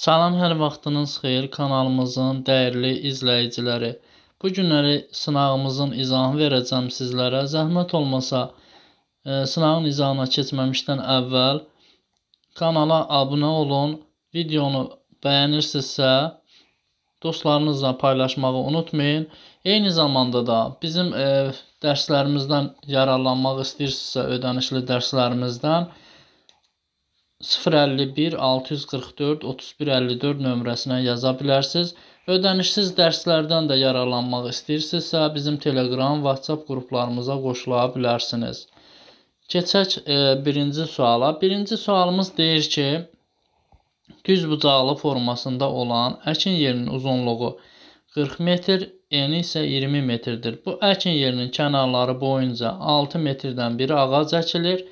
Salam hər vaxtınız xeyir kanalımızın dəyərli izləyiciləri. Bu günləri sınağımızın izahını verəcəm sizlərə. Zəhmət olmasa e, sınağın izahına keçməmişdən əvvəl kanala abunə olun. Videonu bəyənirsinizsə dostlarınızla paylaşmağı unutmayın. Eyni zamanda da bizim e, dərslərimizdən yararlanmaq istəyirsinizsə ödənişli dərslərimizdən 051 644 3154 nömrəsinə yaza bilərsiniz. Ödənişsiz dərslərdən də yararlanmaq istəyirsinizsə, bizim Telegram, WhatsApp qruplarımıza qoşula bilərsiniz. Keçək e, birinci suala. Birinci sualımız deyir ki, düz bucaqlı formasında olan əkin yerinin uzunluğu 40 metr, eni isə 20 metrdir. Bu əkin yerinin kənarları boyunca 6 metrdən biri ağac əkilir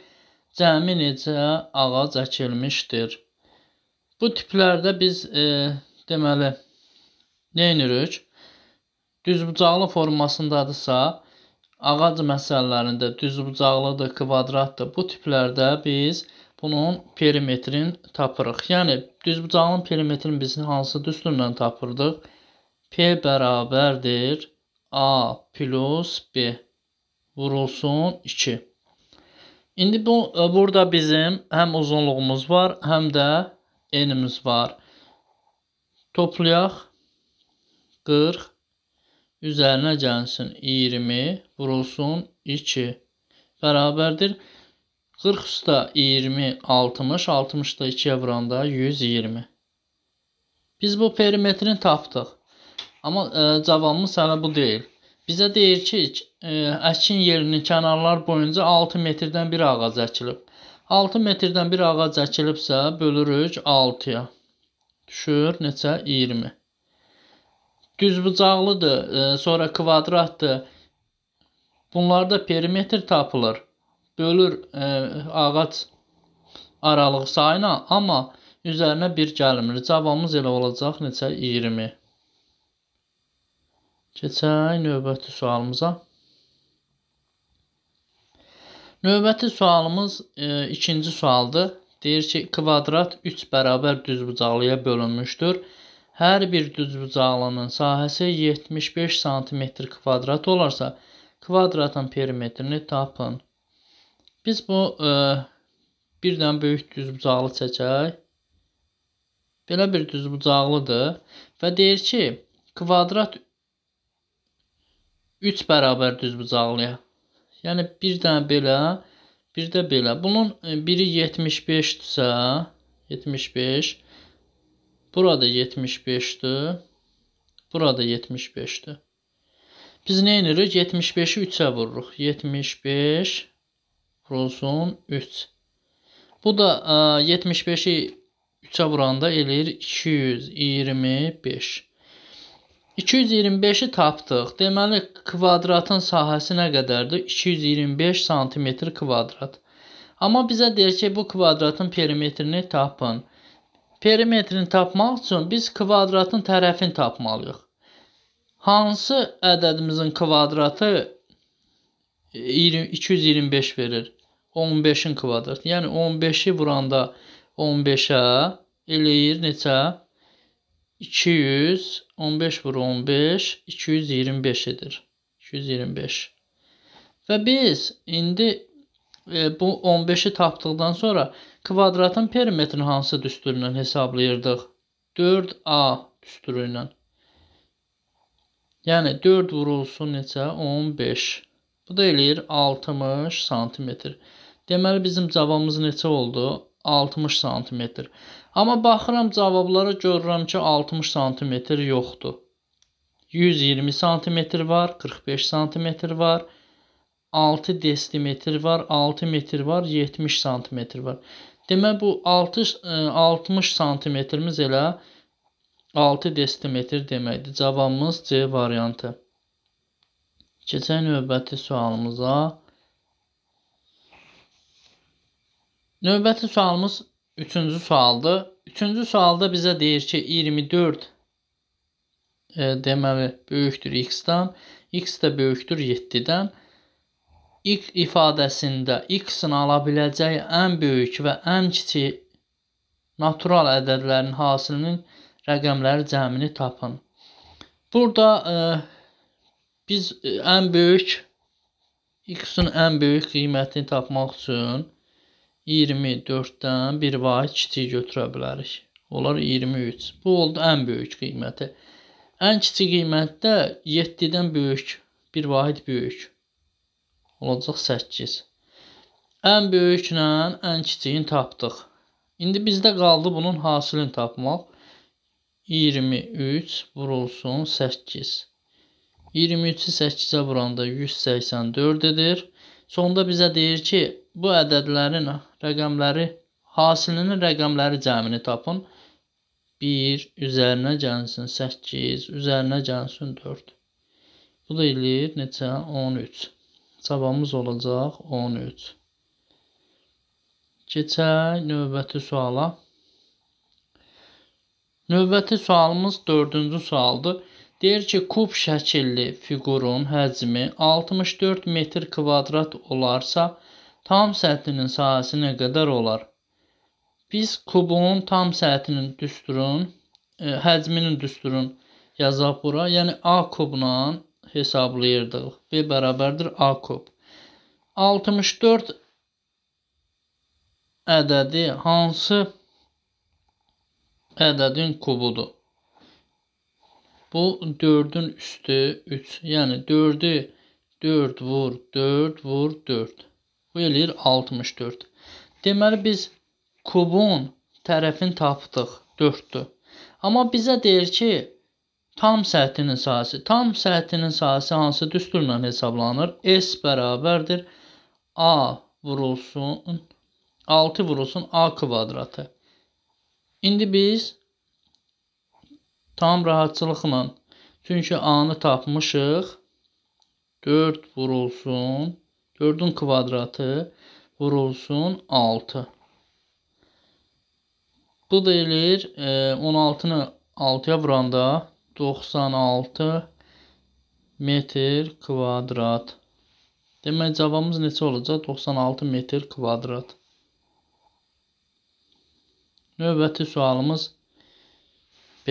cəmi necə ağac əkilmişdir. Bu tiplərdə biz e, deməli nə edirik? Düzbucaqlı formasındadırsa, ağac məsələlərində düzbucaqlıdır, kvadratdır. Bu tiplərdə biz bunun perimetrin tapırıq. Yəni düzbucağın perimetrini biz hansı düsturla tapırdıq? P bərabərdir A plus B vurulsun 2. İndi bu e, burada bizim həm uzunluğumuz var, həm də enimiz var. Toplayaq. 40 üzərinə gəlsin 20 vurulsun 2 bərabərdir 40 üstə 20 60 60 da 2-yə vuranda 120 biz bu perimetrini tapdıq amma ə, e, cavabımız hələ bu deyil bizə deyir ki əkin yerinin kənarlar boyunca 6 metrdən bir ağac əkilib. 6 metrdən bir ağac əkilibsə, bölürük 6-ya. Düşür neçə? 20. Düzbucaqlıdır, e, sonra kvadratdır. Bunlarda perimetr tapılır. Bölür e, ağac aralığı sayına, amma üzərinə 1 gəlmir. Cavabımız elə olacaq neçə? 20. Keçək növbəti sualımıza. Növbəti sualımız e, ikinci sualdır. Deyir ki, kvadrat 3 bərabər düzbucaqlıya bölünmüşdür. Hər bir düzbucaqlının sahəsi 75 sm kvadrat olarsa, kvadratın perimetrini tapın. Biz bu e, birdən böyük düzbucaqlı çəkək. Belə bir düzbucaqlıdır və deyir ki, kvadrat 3 bərabər düzbucaqlıya Yəni bir dənə belə, bir də belə. Bunun e, biri 75-dirsə, 75. Burada 75-dir. Burada 75-dir. Biz nə edirik? 75-i 3-ə vururuq. 75 vurulsun 3. Bu da 75-i e, 3-ə vuranda eləyir 225. 225-i tapdıq. Deməli, kvadratın sahəsi nə qədərdir? 225 sm kvadrat. Amma bizə deyir ki, bu kvadratın perimetrini tapın. Perimetrini tapmaq üçün biz kvadratın tərəfini tapmalıyıq. Hansı ədədimizin kvadratı 225 verir? 15-in kvadratı. Yəni 15-i vuranda 15-ə eləyir neçə? 200 15 vur 15 225 edir. 225. Və biz indi e, bu 15-i tapdıqdan sonra kvadratın perimetrini hansı düsturu ilə hesablayırdıq? 4A düsturu ilə. Yəni 4 vurulsun neçə? 15. Bu da eləyir 60 sm. Deməli bizim cavabımız neçə oldu? 60 sm. Amma baxıram cavablara görürəm ki, 60 sm yoxdur. 120 sm var, 45 sm var, 6 desimetr var, 6 metr var, 70 sm var. Demək bu 6 60 sm-imiz elə 6 desimetr deməkdir. Cavabımız C variantı. Keçək növbəti sualımıza. Növbəti sualımız Üçüncü sualdır. Üçüncü sualda bizə deyir ki, 24 e, deməli böyükdür x-dan, x də böyükdür 7-dən. x ifadəsində x-in ala biləcəyi ən böyük və ən kiçik natural ədədlərin hasilinin rəqəmləri cəmini tapın. Burada e, biz e, ən böyük x-in ən böyük qiymətini tapmaq üçün 24-dən bir vahid kiçik götürə bilərik. Olar 23. Bu oldu ən böyük qiyməti. Ən kiçik qiymətdə 7-dən böyük, bir vahid böyük olacaq 8. Ən böyüklə ən kiçiyini tapdıq. İndi bizdə qaldı bunun hasilini tapmaq. 23 vurulsun 8. 23-ü 8-ə vuranda 184 edir. Sonda bizə deyir ki, bu ədədlərin rəqəmləri hasilinin rəqəmləri cəmini tapın. 1 üzərinə gəlsin 8, üzərinə gəlsin 4. Bu da eləyir neçə? 13. Cavabımız olacaq 13. Keçək növbəti suala. Növbəti sualımız 4-cü sualdır. Deyir ki, kub şəkilli fiqurun həcmi 64 metr kvadrat olarsa, tam səthinin sahəsi nə qədər olar? Biz kubun tam səthinin düsturun, ə, e, həcminin düsturun yazaq bura. Yəni A kubla hesablayırdıq. B bərabərdir A kub. 64 ədədi hansı ədədin kubudur? Bu 4-ün üstü 3. Yəni 4-ü 4 vur 4 vur 4. Bu eləyir 64. Deməli biz kubun tərəfini tapdıq 4-dür. Amma bizə deyir ki, tam səthinin sahəsi, tam səthinin sahəsi hansı düsturla hesablanır? S bərabərdir a vurulsun 6 vurulsun a kvadratı. İndi biz Tam rahatçılıqla. Çünki A-nı tapmışıq. 4 vurulsun. 4-ün kvadratı vurulsun 6. Bu da eləyir 16-nı e, 6-ya vuranda 96 metr kvadrat. Demək cavabımız neçə olacaq? 96 metr kvadrat. Növbəti sualımız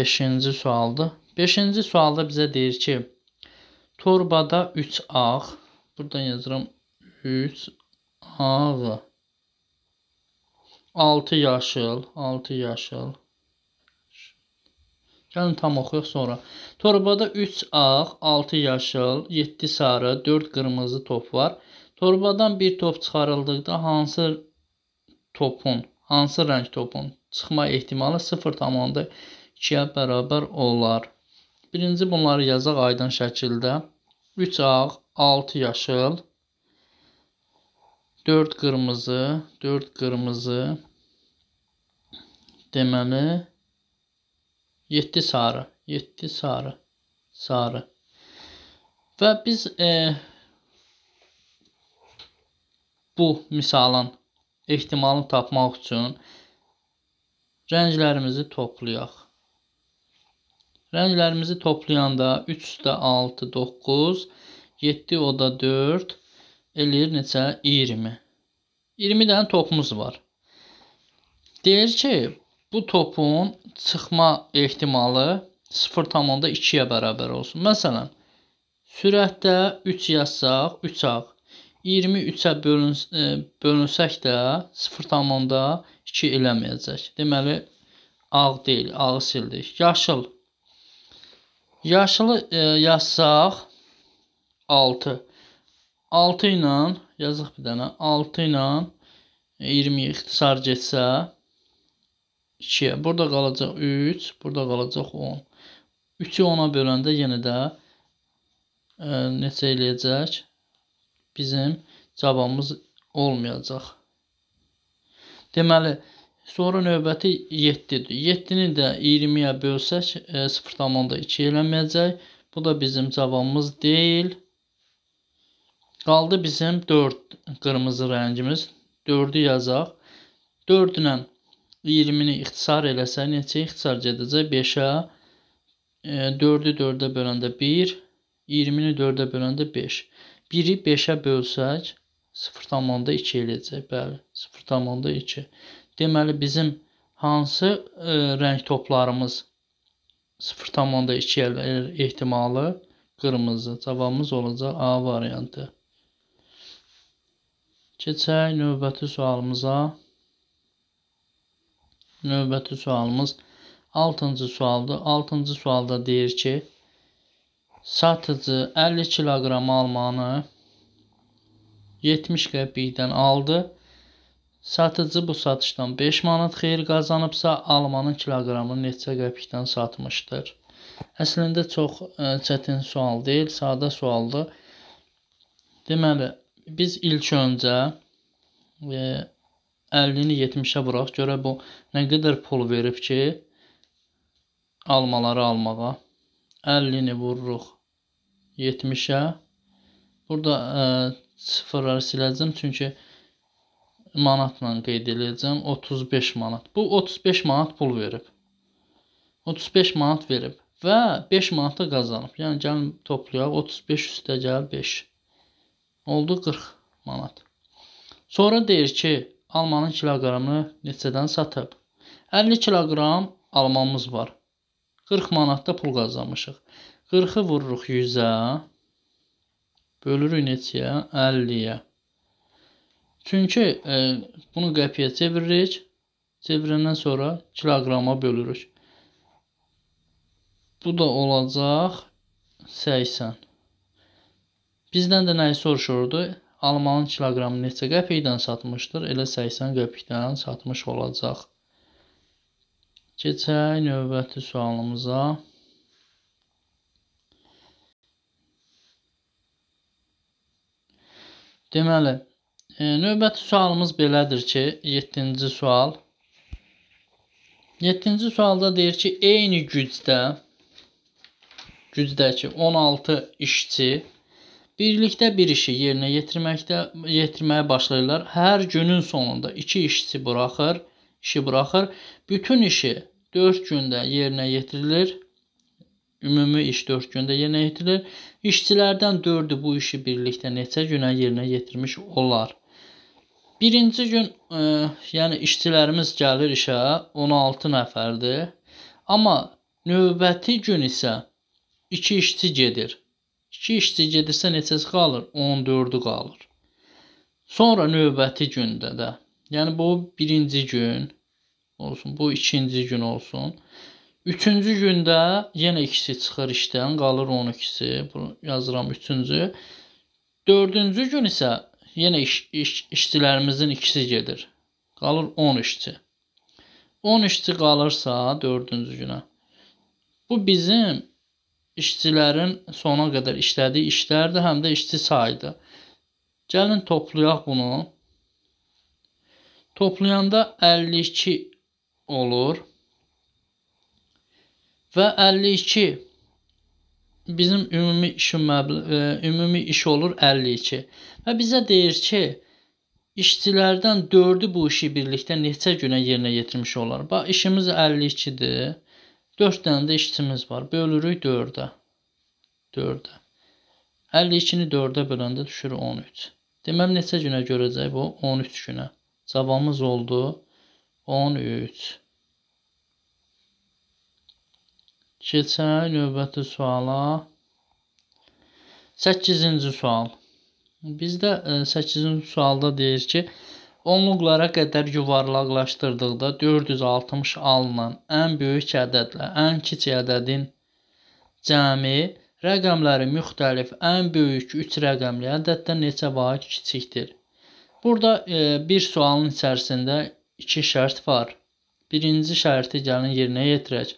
5-ci sualdır. 5-ci sualda bizə deyir ki, torbada 3 ağ, buradan yazıram 3 ağ, 6 yaşıl, 6 yaşıl. Gəlin tam oxuyaq sonra. Torbada 3 ağ, 6 yaşıl, 7 sarı, 4 qırmızı top var. Torbadan bir top çıxarıldıqda hansı topun, hansı rəng topun çıxma ehtimalı 0,2 2-yə bərabər olar. Birinci bunları yazaq aydın şəkildə. 3 ağ, 6 yaşıl, 4 qırmızı, 4 qırmızı, deməli 7 sarı, 7 sarı, sarı. Və biz e, bu misalın ehtimalını tapmaq üçün rənglərimizi toplayaq. Rənglərimizi toplayanda 3 də 6, 9, 7 o da 4 eləyir neçə? 20. 20 dənə topumuz var. Deyir ki, bu topun çıxma ehtimalı 0,2-yə bərabər olsun. Məsələn, sürətdə 3 yazsaq, 3 ağ. 23-ə bölüns e, bölünsək də 0,2 eləməyəcək. Deməli, ağ deyil, ağı sildik. Yaşıl 0,2. Yaşılı e, yazsaq 6. 6 ilə yazıq bir dənə 6 ilə 20 ixtisar getsə 2-yə. Burada qalacaq 3, burada qalacaq 10. 3-ü 10-a böləndə yenə də ə, e, neçə eləyəcək? Bizim cavabımız olmayacaq. Deməli, Sonra növbəti 7-dir. 7-ni də 20-yə bölsək e, 0,2 eləməyəcək. Bu da bizim cavabımız deyil. Qaldı bizim 4 qırmızı rəngimiz. 4-ü yazaq. 4 ilə 20-ni ixtisar eləsək neçə ixtisar gedəcək? 5-ə. E, 4-ü 4-ə böləndə 1, 20-ni 4-ə böləndə 5. 1-i 5-ə bölsək 0,2 eləyəcək. Bəli, 0,2. Deməli bizim hansı ə, e, rəng toplarımız 0.2 ehtimalı qırmızı. Cavabımız olacaq A variantı. Keçək növbəti sualımıza. Növbəti sualımız 6-cı sualdır. 6-cı sualda deyir ki, satıcı 50 kiloqram almanı 70 qəpikdən aldı Satıcı bu satışdan 5 manat xeyir qazanıbsa, almanın kiloqramını neçə qəpikdən satmışdır? Əslində çox e, çətin sual deyil, sadə sualdır. Deməli, biz ilk öncə 50-ni e, 70-ə vuraq, görə bu nə qədər pul verib ki, almaları almağa. 50-ni vururuq 70-ə. Burada e, sıfırları siləcəm, çünki 70 manatla qeyd edəcəm. 35 manat. Bu 35 manat pul verib. 35 manat verib və 5 manatı qazanıb. Yəni gəlin toplayaq 35 üstə gəl 5. Oldu 40 manat. Sonra deyir ki, almanın kiloqramını neçədən satıb? 50 kiloqram almamız var. 40 manatda pul qazanmışıq. 40-ı vururuq 100-ə. Bölürük neçəyə? 50-yə. Çünki e, bunu qəpiyə çeviririk. Çevirəndən sonra kiloqrama bölürük. Bu da olacaq 80. Bizdən də nəyi soruşurdu? Almanın kiloqramı neçə qəpikdən satmışdır? Elə 80 qəpikdən satmış olacaq. Keçək növbəti sualımıza. Deməli, E, növbəti sualımız belədir ki, 7-ci sual. 7-ci sualda deyir ki, eyni gücdə gücdəki 16 işçi birlikdə bir işi yerinə yetirməkdə yetirməyə başlayırlar. Hər günün sonunda 2 işçi buraxır, işi buraxır. Bütün işi 4 gündə yerinə yetirilir. Ümumi iş 4 gündə yerinə yetirilir. İşçilərdən 4-ü bu işi birlikdə neçə günə yerinə yetirmiş olar? Birinci gün ə, e, yəni işçilərimiz gəlir işə 16 nəfərdir. Amma növbəti gün isə 2 işçi gedir. 2 işçi gedirsə neçəsi qalır? 14-ü qalır. Sonra növbəti gündə də, yəni bu birinci gün olsun, bu ikinci gün olsun. Üçüncü gündə yenə ikisi çıxır işdən, qalır 12-si. Bunu yazıram üçüncü. Dördüncü gün isə yenə iş, iş, işçilərimizin ikisi gedir. Qalır 10 işçi. 10 işçi qalırsa 4-cü günə. Bu bizim işçilərin sona qədər işlədiyi işlərdir, həm də işçi sayıdır. Gəlin toplayaq bunu. Toplayanda 52 olur. Və 52 bizim ümumi iş e, ümumi iş olur 52. Və bizə deyir ki, işçilərdən 4-ü bu işi birlikdə neçə günə yerinə yetirmiş olar? Bax, işimiz 52-dir. 4 dənə də işçimiz var. Bölürük 4-ə. 4-ə. 52-ni 4-ə böləndə düşür 13. Deməm neçə günə görəcək bu? 13 günə. Cavabımız oldu 13. Keçək növbəti suala. 8-ci sual. Bizdə 8-ci e, sualda deyir ki, onluqlara qədər yuvarlaqlaşdırdıqda 460 alınan ən böyük ədədlə ən kiçik ədədin cəmi rəqəmləri müxtəlif ən böyük 3 rəqəmli ədəddən neçə vaxt kiçikdir? Burada e, bir sualın içərisində iki şərt var. Birinci şərti gəlin yerinə yetirək.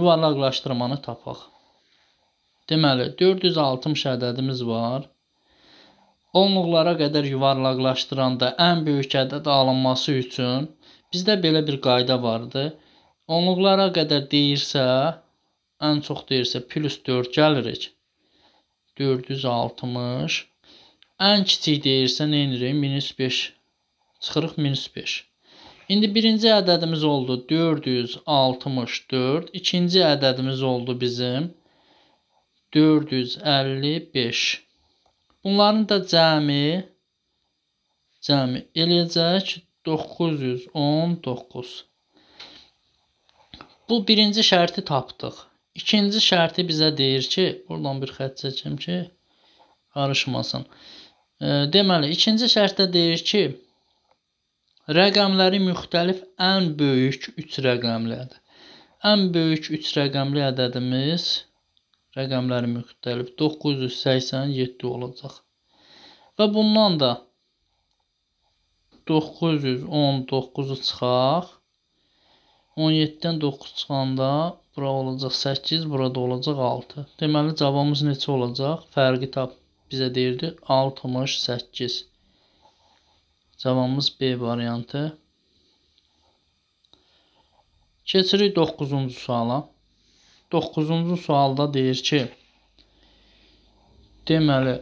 Yuvarlaqlaşdırmanı tapaq. Deməli, 460 ədədimiz var. Onluqlara qədər yuvarlaqlaşdıranda ən böyük ədəd alınması üçün bizdə belə bir qayda vardı. Onluqlara qədər deyirsə, ən çox deyirsə plus 4 gəlirik. 460. Ən kiçik deyirsə nə edirik? Minus 5. Çıxırıq minus 5. İndi birinci ədədimiz oldu 464. İkinci ədədimiz oldu bizim 455. Bunların da cəmi cəmi eləyəcək 919. Bu birinci şərti tapdıq. İkinci şərti bizə deyir ki, buradan bir xətt çəkim ki, qarışmasın. E, deməli, ikinci şərtdə deyir ki, rəqəmləri müxtəlif ən böyük 3 rəqəmli ədəd. Ən böyük 3 rəqəmli ədədimiz 1 rəqəmləri müxtəlif 987 olacaq. Və bundan da 919-u çıxaq. 17-dən 9 çıxanda bura olacaq 8, burada olacaq 6. Deməli cavabımız neçə olacaq? Fərqi tap bizə deyirdi 68. Cavabımız B variantı. Keçirik 9-cu suala. 9-cu sualda deyir ki, deməli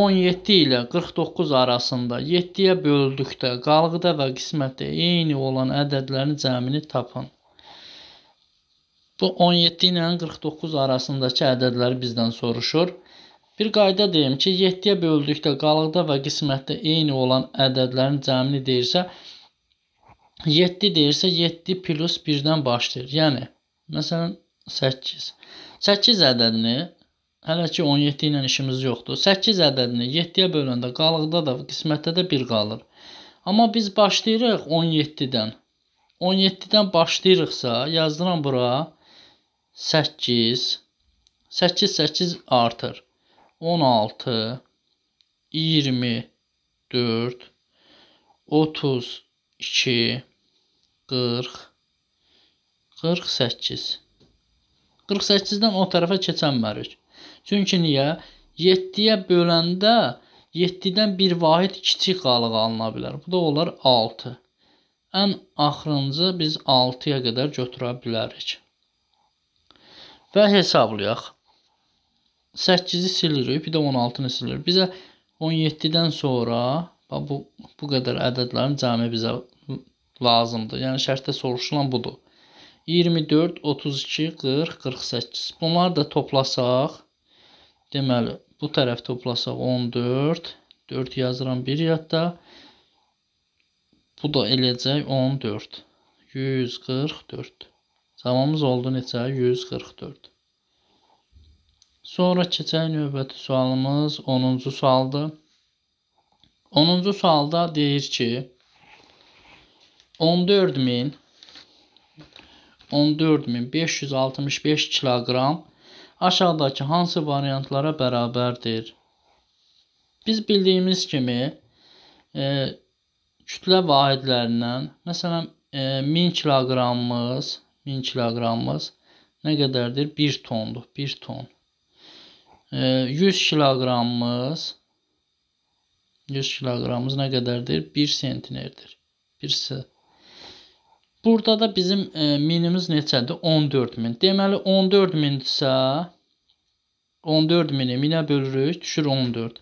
17 ilə 49 arasında 7-yə böldükdə qalğıda və qismətdə eyni olan ədədlərin cəmini tapın. Bu 17 ilə 49 arasındakı ədədləri bizdən soruşur. Bir qayda deyim ki, 7-yə böldükdə qalğıda və qismətdə eyni olan ədədlərin cəmini deyirsə, 7 deyirsə 7 plus 1-dən başlayır. Yəni, məsələn, 8. 8 ədədini hələ ki 17 ilə işimiz yoxdur. 8 ədədini 7-yə böləndə qalıqda da, qismətdə də 1 qalır. Amma biz başlayırıq 17-dən. 17-dən başlayırıqsa yazdıram bura 8 8 8 artır. 16 24 32 40 48 48-dən o tərəfə keçənmərik. Çünki niyə? 7-yə böləndə 7-dən bir vahid kiçik qalıq alına bilər. Bu da olar 6. Ən axırıncı biz 6-ya qədər götürə bilərik. Və hesablayaq. 8-i silirik, bir də 16-nı silirik. Bizə 17-dən sonra bu bu qədər ədədlərin cəmi bizə lazımdır. Yəni şərtdə soruşulan budur. 24, 32, 40, 48. Bunları da toplasaq, deməli, bu tərəf toplasaq 14, 4 yazıram bir yadda. Bu da eləcək 14. 144. Cavabımız oldu neçə? 144. Sonra keçək növbəti sualımız 10-cu sualdır. 10-cu sualda deyir ki, 14 min 14565 kiloqram aşağıdakı hansı variantlara bərabərdir? Biz bildiyimiz kimi e, kütlə vahidlərindən, məsələn, e, 1000 kiloqramımız, 1000 kiloqramımız nə qədərdir? 1 tondur, 1 ton. E, 100 kiloqramımız 100 kiloqramımız nə qədərdir? 1 sentinerdir. 1 sentinerdir. Burada da bizim e, minimiz neçədir? 14000. Deməli 14000-dirsə 14000-i minə bölürük, düşür 14.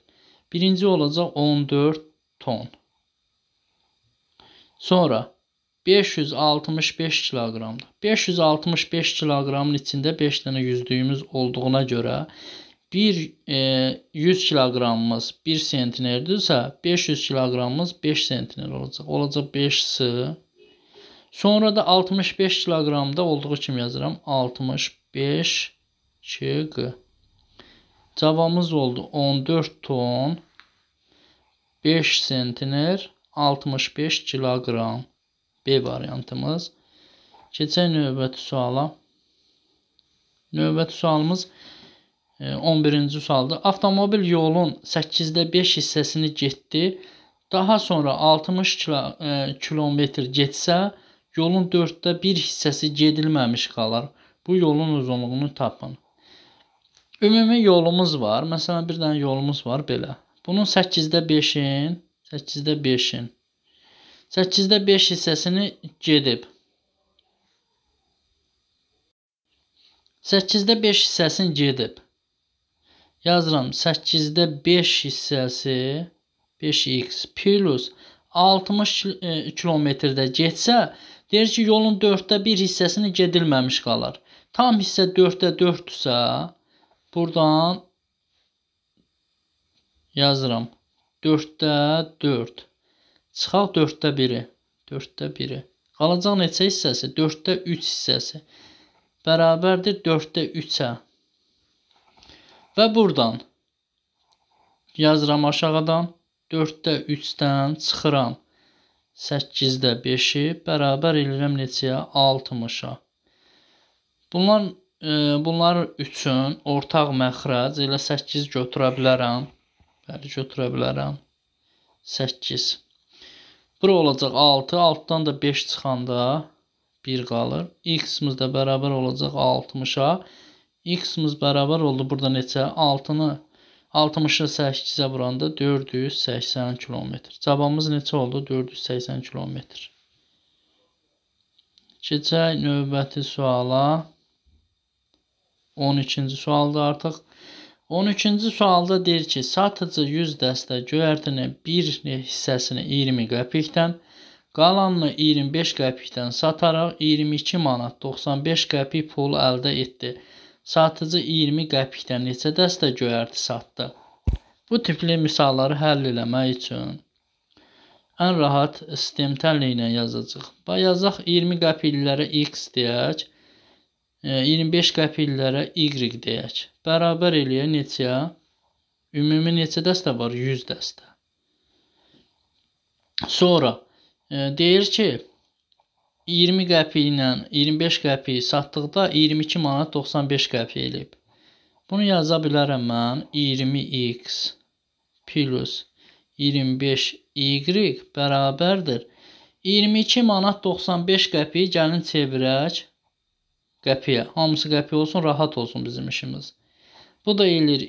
Birinci olacaq 14 ton. Sonra 565 kiloqramdır. 565 kiloqramın içində 5 dənə yüzlüyümüz olduğuna görə 1 e, 100 kiloqramımız 1 sentnerdirsə, 500 kiloqramımız 5 sentner olacaq. Olacaq 5 s Sonra da 65 kiloqramda olduğu kimi yazıram. 65 kg. Cavabımız oldu 14 ton 5 sentiner 65 kiloqram. B variantımız. Keçək növbəti suala. Növbəti sualımız 11-ci e, sualdır. Avtomobil yolun 8-də 5 hissəsini getdi. Daha sonra 60 e, kilometr getsə, Yolun dörddə bir hissəsi gedilməmiş qalar. Bu yolun uzunluğunu tapın. Ümumi yolumuz var. Məsələn, bir dənə yolumuz var belə. Bunun 8-də 5-in, 8-də 5-in 8-də 5 hissəsini gedib. 8-də 5 hissəsini gedib. Yazıram 8-də 5 hissəsi 5x plus 60 e, kilometrdə getsə Deyir ki, yolun 4-də 1 hissəsini gedilməmiş qalar. Tam hissə 4-də 4-dürsə, buradan yazıram. 4-də 4. Çıxaq 4-də 1-i. 4-də 1-i. Qalacaq neçə hissəsi? 4-də 3 hissəsi. Bərabərdir 4-də 3-ə. Və buradan yazıram aşağıdan. 4-də 3-dən çıxıram. 8-də 5-i bərabər eləyirəm neçəyə? 60-a. Bunlar, e, bunlar üçün ortaq məxrəc elə 8 götürə bilərəm. Bəli, götürə bilərəm. 8. Bura olacaq 6, 6-dan da 5 çıxanda 1 qalır. X-imiz də bərabər olacaq 60-a. X-imiz bərabər oldu burada neçə? 6-nı 60-ı 8-ə vuranda 480 km. Cavabımız neçə oldu? 480 km. Keçək növbəti suala. 12-ci sualda artıq. 12-ci sualda deyir ki, satıcı 100 dəstə göyərtinin bir hissəsini 20 qəpikdən, qalanını 25 qəpikdən sataraq 22 manat 95 qəpik pul əldə etdi satıcı 20 qəpikdə neçə dəstə göyərti satdı. Bu tipli misalları həll eləmək üçün ən rahat sistem təlli ilə yazacağıq. Və yazaq 20 qəpiklərə x deyək, 25 e, qəpiklərə y deyək. Bərabər eləyə neçəyə? Ümumi neçə dəstə var? 100 dəstə. Sonra e, deyir ki, 20 qəpi ilə 25 qəpi satdıqda 22 manat 95 qəpi eləyib. Bunu yaza bilərəm mən 20x plus 25y bərabərdir 22 manat 95 qəpi gəlin çevirək qəpiyə. Hamısı qəpi olsun, rahat olsun bizim işimiz. Bu da eləyir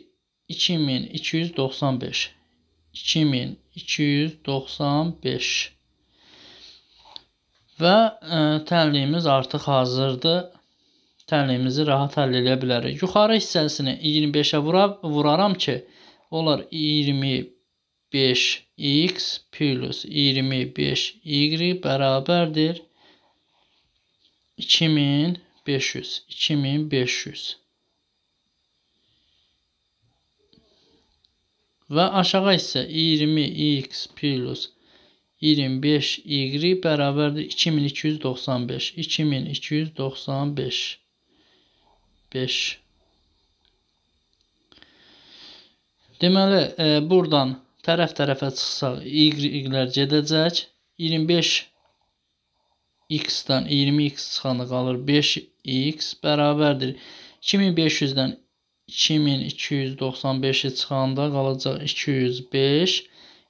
2295. 2295. Və ə, e, tənliyimiz artıq hazırdır. Tənliyimizi rahat həll edə bilərik. Yuxarı hissəsini 25-ə vura, vuraram ki, olar 25x plus 25y bərabərdir 2500. 2500. Və aşağı isə 20x plus 25 25 y bərabərdir 2295. 2295. 5. Deməli, e, buradan tərəf-tərəfə çıxsaq, y-lər gedəcək. 25 x-dən 20x çıxanda qalır 5x bərabərdir. 2500-dən 2295-i çıxanda qalacaq 205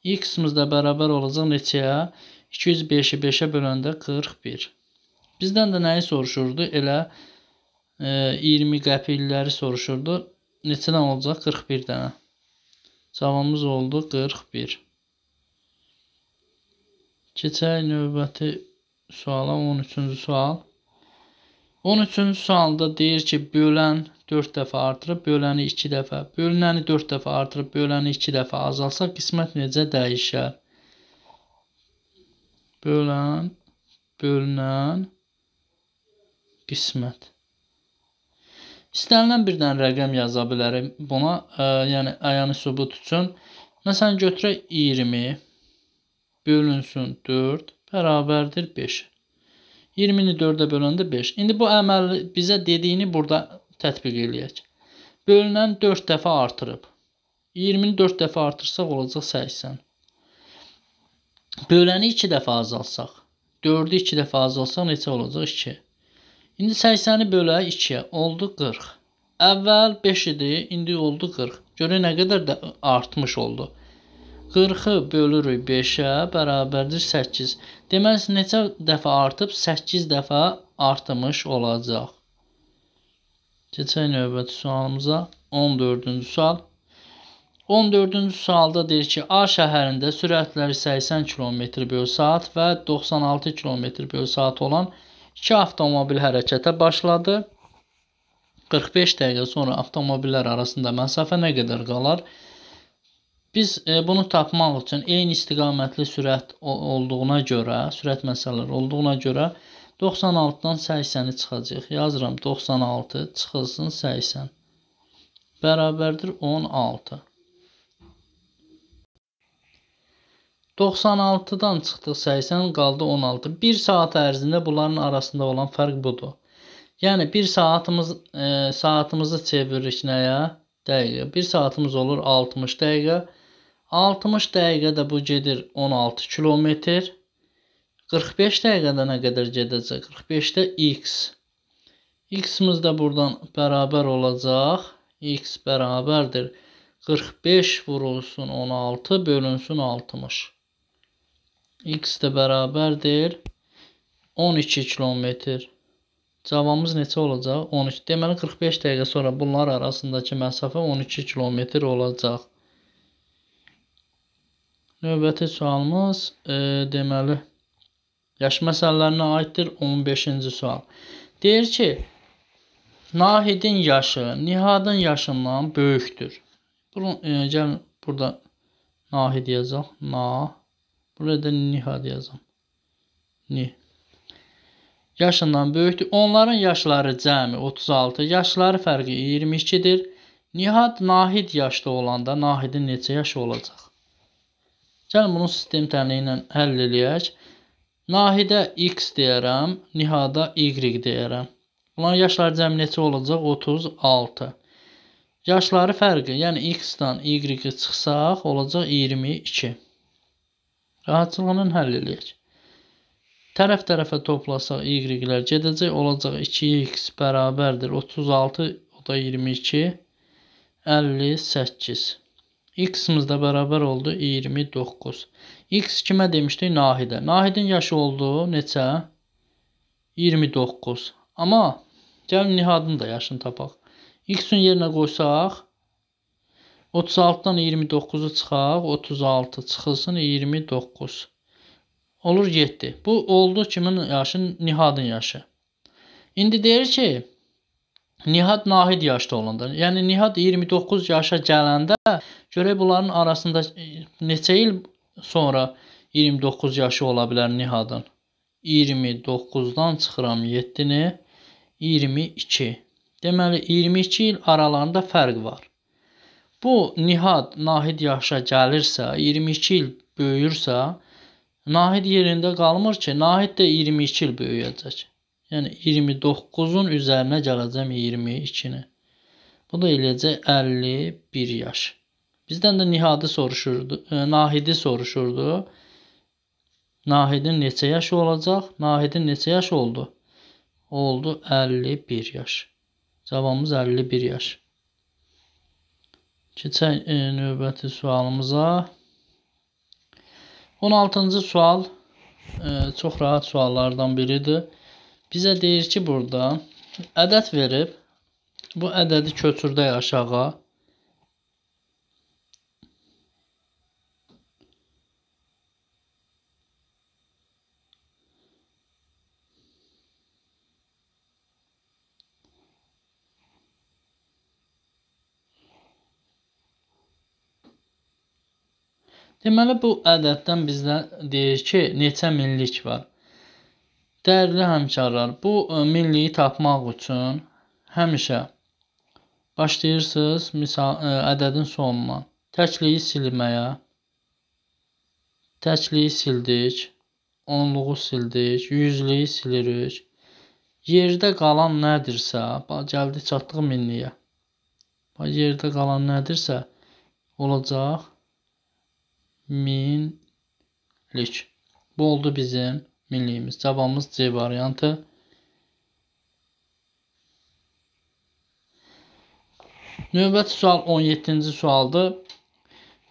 x-imiz də bərabər olacaq neçəyə? 205-i 5-ə böləndə 41. Bizdən də nəyi soruşurdu? Elə e, 20 qəpikləri soruşurdu. Neçədən olacaq? 41 dənə. Cavabımız oldu 41. Keçək növbəti suala 13-cü sual. 13-cü sualda deyir ki, bölən 4 dəfə artırıb böləni 2 dəfə, bölünəni 4 dəfə artırıb böləni 2 dəfə azalsaq qismət necə dəyişər? Bölən, bölünən, qismət. İstənilən bir dənə rəqəm yaza bilərim buna, ə, e, yəni əyanı sübut üçün. Məsələn, götürək 20 bölünsün 4 bərabərdir 5. 20-ni 4-ə böləndə 5. İndi bu əməl bizə dediyini burada tətbiq eləyək. Bölünən 4 dəfə artırıb. 20-ni 4 dəfə artırsaq olacaq 80. Böləni 2 dəfə azalsaq, 4-ü 2 dəfə azalsaq neçə olacaq? 2. İndi 80-i bölək 2-yə oldu 40. Əvvəl 5 idi, indi oldu 40. Görə nə qədər də artmış oldu. 40-ı bölürük 5-ə bərabərdir 8. Deməli neçə dəfə artıb? 8 dəfə artmış olacaq. Keçək növbəti sualımıza. 14-cü sual. 14-cü sualda deyir ki, A şəhərində sürətləri 80 km/saat və 96 km/saat olan 2 avtomobil hərəkətə başladı. 45 dəqiqə sonra avtomobillər arasında məsafə nə qədər qalar? Biz e, bunu tapmaq üçün eyni istiqamətli sürət olduğuna görə, sürət məsələləri olduğuna görə 96-dan 80-i çıxacaq. Yazıram 96 çıxılsın 80. Bərabərdir 16. 96-dan çıxdıq 80 qaldı 16. 1 saat ərzində bunların arasında olan fərq budur. Yəni 1 saatımız e, saatımızı çeviririk nəyə? Dəqiqə. 1 saatımız olur 60 dəqiqə. 60 dəqiqə də bu gedir 16 kilometr. 45 dəqiqədənə qədər gedəcək. 45-də x. x-imiz də buradan bərabər olacaq. x bərabərdir. 45 vurulsun 16 bölünsün 60. x də bərabərdir. 12 kilometr. Cavabımız neçə olacaq? 12. Deməli 45 dəqiqə sonra bunlar arasındakı məsafə 12 kilometr olacaq. Növbəti sualımız e, deməli Yaş məsələlərinə aiddir 15-ci sual. Deyir ki, Nahidin yaşı Nihadın yaşından böyükdür. Bunu e, gəl burada Nahid yazacaq. Na. Burada Nihad yazacaq. Ni. Yaşından böyükdür. Onların yaşları cəmi 36, yaşları fərqi 22-dir. Nihad Nahid yaşda olanda Nahidin neçə yaşı olacaq? Gəlin bunu sistem tənliyi ilə həll eləyək. Nahidə x deyərəm, Nihada y deyərəm. Bunların yaşları cəmi neçə olacaq? 36. Yaşları fərqi, yəni x-dan y-i çıxsaq, olacaq 22. Rahatçılığının həll eləyək. Tərəf-tərəfə toplasaq y-lər gedəcək, olacaq 2x bərabərdir 36, o da 22, 58. x-imiz də bərabər oldu 29. X kimə demişdik? Nahidə. Nahidin yaşı oldu neçə? 29. Amma gəlin Nihadın da yaşını tapaq. X-in yerinə qoysaq 36-dan 29-u çıxaq, 36 çıxılsın 29. Olur 7. Bu oldu kimin yaşı? Nihadın yaşı. İndi deyir ki, Nihad Nahid yaşda olanda, yəni Nihad 29 yaşa gələndə görək bunların arasında neçə il Sonra 29 yaşı ola bilər Nihadın. 29-dan çıxıram 7-ni. 22. Deməli 22 il aralarında fərq var. Bu Nihad Nahid yaşa gəlirsə, 22 il böyüyürsə, Nahid yerində qalmır ki, Nahid də 22 il böyüyəcək. Yəni 29-un üzərinə gələcəm 22-ni. Bu da eləyəcək 51 yaş. Bizdən də Nihadı soruşurdu, e, Nahidi soruşurdu. Nahidin neçə yaşı olacaq? Nahidin neçə yaşı oldu? Oldu 51 yaş. Cavabımız 51 yaş. Keçək e, növbəti sualımıza. 16-cı sual e, çox rahat suallardan biridir. Bizə deyir ki, burada ədəd verib bu ədədi köçürdək aşağı. Deməli bu ədəddən bizdə deyir ki, neçə minlik var. Dəyərli həmkarlar, bu e, milliyi tapmaq üçün həmişə başlayırsınız misal ə, e, ədədin sonuna, təkliyi silməyə. Təkliyi sildik, onluğu sildik, yüzlüyü silirik. Yerdə qalan nədirsə, gəldi çatdıq milliyə. Yerdə qalan nədirsə olacaq minlik. Bu oldu bizim milliyimiz. Cavabımız C variantı. Növbəti sual 17-ci sualdır.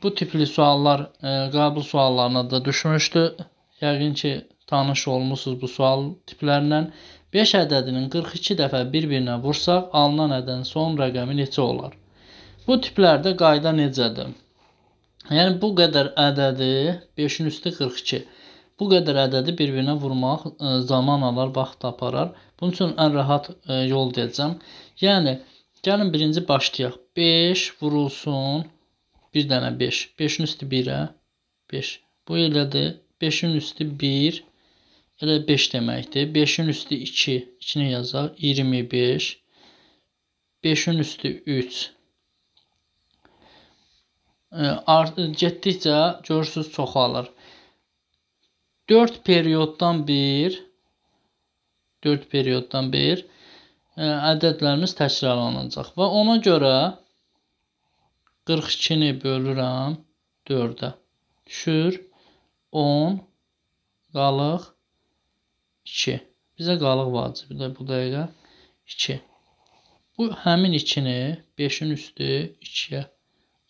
Bu tipli suallar e, qəbul suallarına da düşmüşdü. Yəqin ki, tanış olmusunuz bu sual tiplərindən. 5 ədədinin 42 dəfə bir-birinə vursaq, alınan ədədin son rəqəmi neçə olar? Bu tiplərdə qayda necədir? Yəni bu qədər ədədi 5-in üstü 42. Bu qədər ədədi bir-birinə vurmaq ə, e, zaman alar, vaxt aparar. Bunun üçün ən rahat ə, e, yol deyəcəm. Yəni gəlin birinci başlayaq. 5 vurulsun bir dənə 5. 5-in üstü 1-ə 5. Bu elədir. 5-in üstü 1 elə 5 deməkdir. 5-in üstü 2. 2-ni yazaq. 25. 5-in üstü 3 getdikcə görürsüz çoxalır. 4 perioddan 1 4 perioddan 1 ədədlərimiz təkrarlanacaq və ona görə 42-ni bölürəm 4-ə. Düşür 10 qalıq 2. Bizə qalıq vacibdir bu dəqiqə 2. Bu həmin 2-ni 5-in üstü 2-yə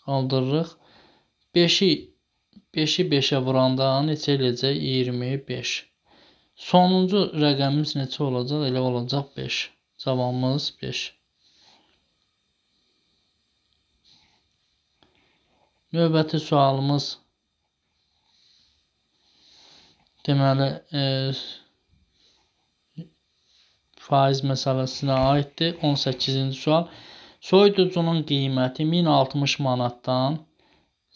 Aldırırıq. 5-i 5-i 5-ə vuranda neçə eləyəcək? 25. Sonuncu rəqəmimiz neçə olacaq? Elə olacaq 5. Cavabımız 5. Növbəti sualımız deməli e, faiz məsələsinə aiddir. 18-ci sual. Soyuducunun qiyməti 1060 manatdan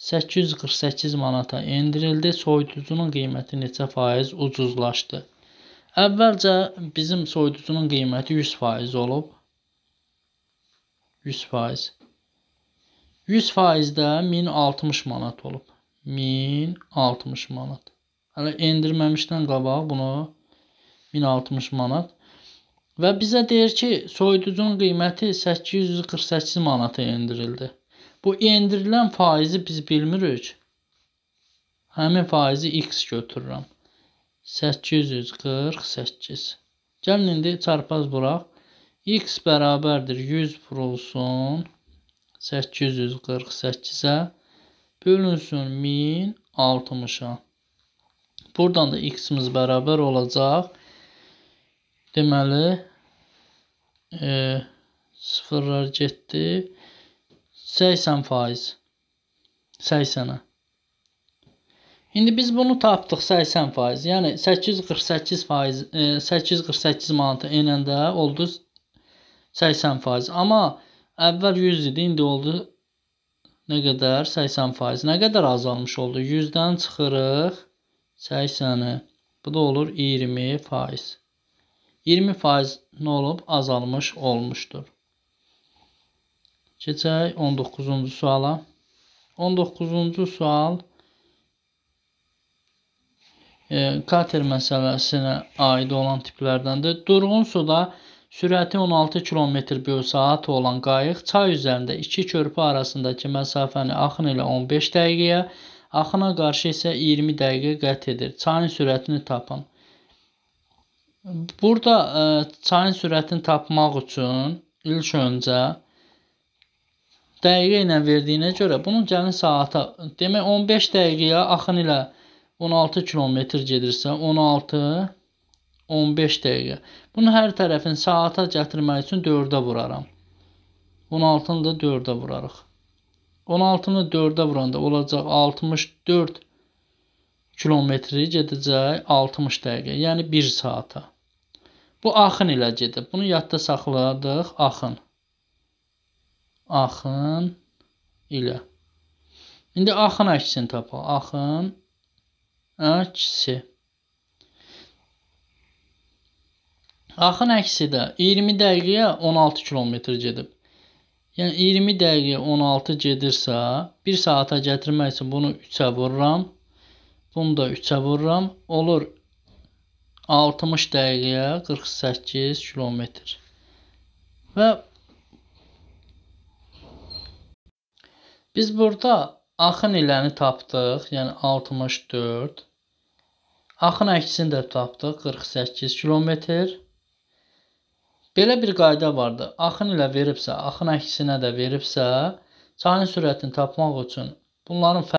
848 manata endirildi. Soyuducunun qiyməti neçə faiz ucuzlaşdı? Əvvəlcə bizim soyuducunun qiyməti 100% olub. 100%. 100%-də 1060 manat olub. 1060 manat. Hələ endirməmişdən qabaq bunu 1060 manat Və bizə deyir ki, soyuducunun qiyməti 848 manata endirildi. Bu endirilən faizi biz bilmirik. Həmin faizi x götürürəm. 848. Gəlin indi çarpaz vuraq. x bərabərdir 100 vurulsun 848-ə bölünsün 1060-a. Buradan da x-imiz bərabər olacaq 848 deməli e, sıfırlar getdi 80 faiz 80-ə İndi biz bunu tapdıq 80 faiz, yəni 848 faiz, 848 e, manatı ilə də oldu 80 faiz. Amma əvvəl 100 idi, indi oldu nə qədər? 80 faiz. Nə qədər azalmış oldu? 100-dən çıxırıq 80-i. Bu da olur 20 faiz. 20% nə olub? Azalmış olmuşdur. Keçək 19-cu suala. 19-cu sual e, kater məsələsinə aid olan tiplərdəndir. Durğun suda sürəti 16 km böl saat olan qayıq çay üzərində iki körpü arasındakı məsafəni axın ilə 15 dəqiqəyə, axına qarşı isə 20 dəqiqə qət edir. Çayın sürətini tapın. Burada ə, e, çayın sürətini tapmaq üçün ilk öncə dəqiqə ilə verdiyinə görə bunun gəlin saata, demək 15 dəqiqəyə axın ilə 16 kilometr gedirsə, 16 15 dəqiqə. Bunu hər tərəfin saata gətirmək üçün 4-ə vuraram. 16-nı da 4-ə vurarıq. 16-nı 4-ə vuranda olacaq 64 kilometri gedəcək 60 dəqiqə, yəni 1 saata. Bu axın ilə gedib. Bunu yadda saxladıq. Axın. Axın ilə. İndi axın əksini tapaq. Axın əksi. Axın əksi də 20 dəqiqəyə 16 kilometr gedib. Yəni 20 dəqiqəyə 16 gedirsə, 1 saata gətirmək üçün bunu 3-ə vururam. Bunu da 3-ə vururam. Olur 60 dəqiqəyə 48 kilometr. Və biz burada axın iləni tapdıq, yəni 64. Axın əksini də tapdıq, 48 kilometr. Belə bir qayda vardı. Axın ilə veribsə, axın əksinə də veribsə, çayın sürətini tapmaq üçün bunların fərqi